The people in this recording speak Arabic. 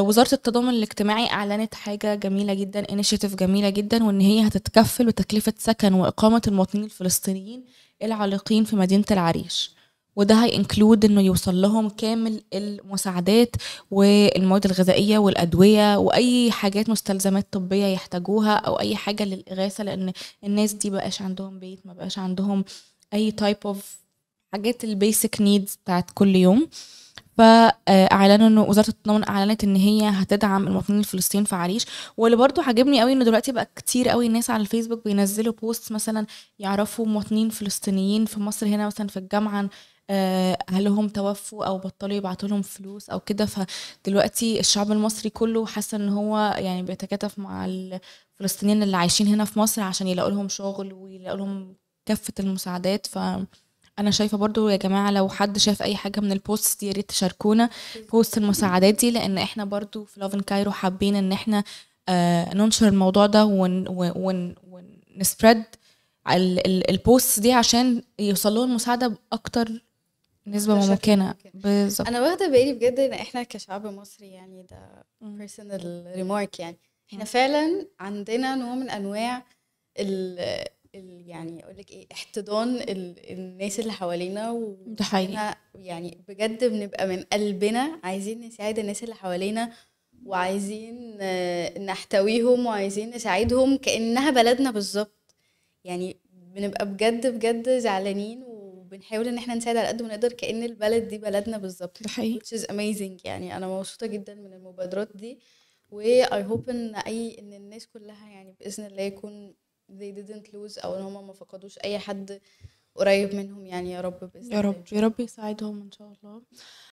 وزارة التضامن الاجتماعي أعلنت حاجة جميلة جدا انيشيتيف جميلة جدا وإن هي هتتكفل بتكلفة سكن وإقامة المواطنين الفلسطينيين العالقين في مدينة العريش وده هينكلود انه يوصل لهم كامل المساعدات والمواد الغذائيه والادويه واي حاجات مستلزمات طبيه يحتاجوها او اي حاجه للاغاثه لان الناس دي بقاش عندهم بيت ما بقاش عندهم اي تايب اوف حاجات البيسك نيدز بتاعت كل يوم فاعلنوا ان وزاره التضامن اعلنت ان هي هتدعم المواطنين الفلسطينيين في عريش واللي برده عجبني قوي ان دلوقتي بقى كتير قوي الناس على الفيسبوك بينزلوا بوست مثلا يعرفوا مواطنين فلسطينيين في مصر هنا مثلا في الجامعه اهلهم توفوا او بطلوا يبعتوا لهم فلوس او كده فدلوقتي الشعب المصري كله حاسه ان هو يعني بيتكاتف مع الفلسطينيين اللي عايشين هنا في مصر عشان يلاقوا لهم شغل ويلاقوا لهم كافه المساعدات ف انا شايفه برضو يا جماعه لو حد شاف اي حاجه من البوست يا ريت تشاركونا بوست المساعدات دي لان احنا برضو في لوفن كايرو حابين ان احنا آه، ننشر الموضوع ده ون ون ون البوست دي عشان يوصلوا المساعده باكتر نسبة ممكنة بالظبط أنا واخدة بالي بجد إن إحنا كشعب مصري يعني ده personal remark يعني إحنا فعلا عندنا نوع من أنواع ال بقول لك ايه احتضان الناس اللي حوالينا و يعني بجد بنبقى من قلبنا عايزين نساعد الناس اللي حوالينا وعايزين آه، نحتويهم وعايزين نساعدهم كانها بلدنا بالظبط يعني بنبقى بجد بجد زعلانين وبنحاول ان احنا نساعد على قد ما نقدر كان البلد دي بلدنا بالظبط ده حقيقي which is amazing يعني انا مبسوطه جدا من المبادرات دي و I hope ان اي ان الناس كلها يعني باذن الله يكون they didn't lose او ان هم ما فقدوش اي حد قريب منهم يعني يا رب باذن يا رب يا رب يساعدهم ان شاء الله